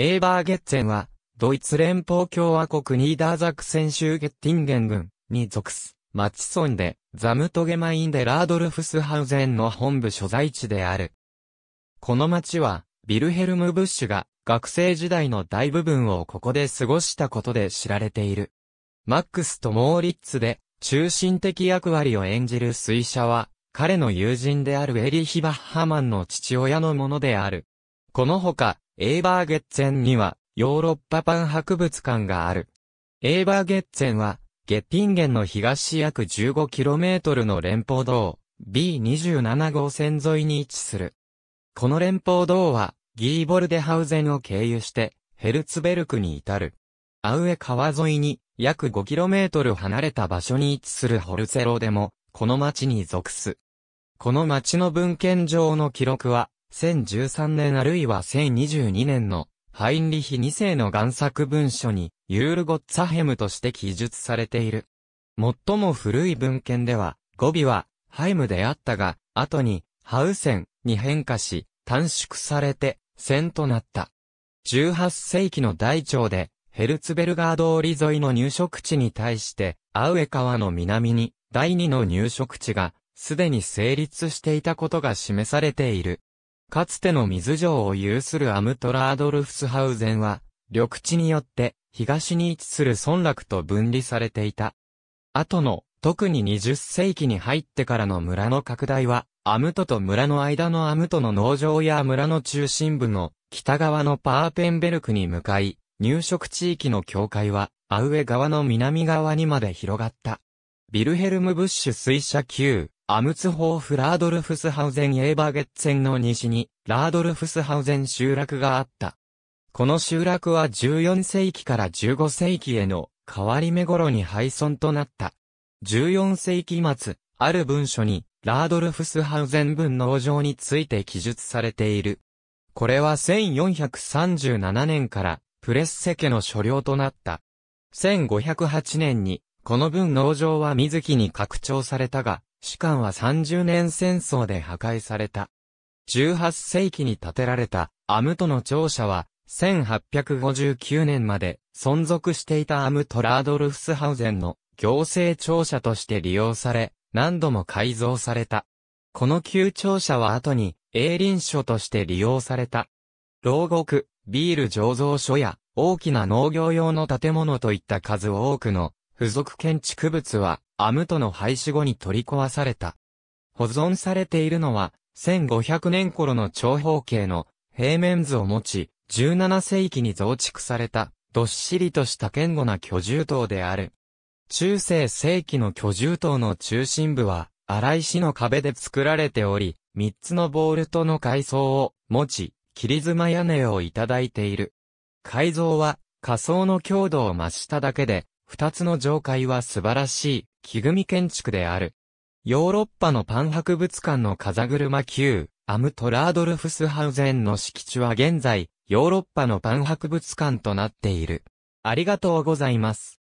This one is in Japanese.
エーバーゲッツェンは、ドイツ連邦共和国ニーダーザクセン州ゲッティンゲン郡に属す、マチソンで、ザムトゲマインデラードルフスハウゼンの本部所在地である。この町は、ビルヘルム・ブッシュが学生時代の大部分をここで過ごしたことで知られている。マックスとモーリッツで中心的役割を演じる水車は、彼の友人であるエリヒ・バッハマンの父親のものである。このほか、エーバーゲッツェンには、ヨーロッパパン博物館がある。エーバーゲッツェンは、ゲッティンゲンの東約 15km の連邦道、B27 号線沿いに位置する。この連邦道は、ギーボルデハウゼンを経由して、ヘルツベルクに至る。アウエ川沿いに、約 5km 離れた場所に位置するホルセロでも、この町に属す。この町の文献上の記録は、1013年あるいは1022年のハインリヒ2世の贋作文書にユールゴッツァヘムとして記述されている。最も古い文献では語尾はハイムであったが、後にハウセンに変化し短縮されてンとなった。18世紀の大腸でヘルツベルガー通り沿いの入植地に対して、アウエ川の南に第二の入植地がすでに成立していたことが示されている。かつての水城を有するアムトラードルフスハウゼンは、緑地によって東に位置する村落と分離されていた。後の、特に20世紀に入ってからの村の拡大は、アムトと村の間のアムトの農場や村の中心部の北側のパーペンベルクに向かい、入植地域の境界は、アウエ側の南側にまで広がった。ビルヘルム・ブッシュ水車級アムツホーフ・ラードルフスハウゼン・エーバーゲッツェンの西に、ラードルフスハウゼン集落があった。この集落は14世紀から15世紀への変わり目頃に廃村となった。14世紀末、ある文書に、ラードルフスハウゼン分農場について記述されている。これは1437年からプレッセ家の所領となった。1508年に、この分農場は水木に拡張されたが、士官は30年戦争で破壊された。18世紀に建てられたアムトの庁舎は、1859年まで存続していたアムトラードルフスハウゼンの行政庁舎として利用され、何度も改造された。この旧庁舎は後に、英林所として利用された。牢獄、ビール醸造所や、大きな農業用の建物といった数多くの、付属建築物は、アムトの廃止後に取り壊された。保存されているのは、1500年頃の長方形の平面図を持ち、17世紀に増築された、どっしりとした堅固な居住棟である。中世世紀の居住棟の中心部は、荒石の壁で作られており、3つのボールとの階層を持ち、切妻屋根をいただいている。改造は、仮想の強度を増しただけで、二つの上海は素晴らしい、木組建築である。ヨーロッパのパン博物館の風車級、アムトラードルフスハウゼンの敷地は現在、ヨーロッパのパン博物館となっている。ありがとうございます。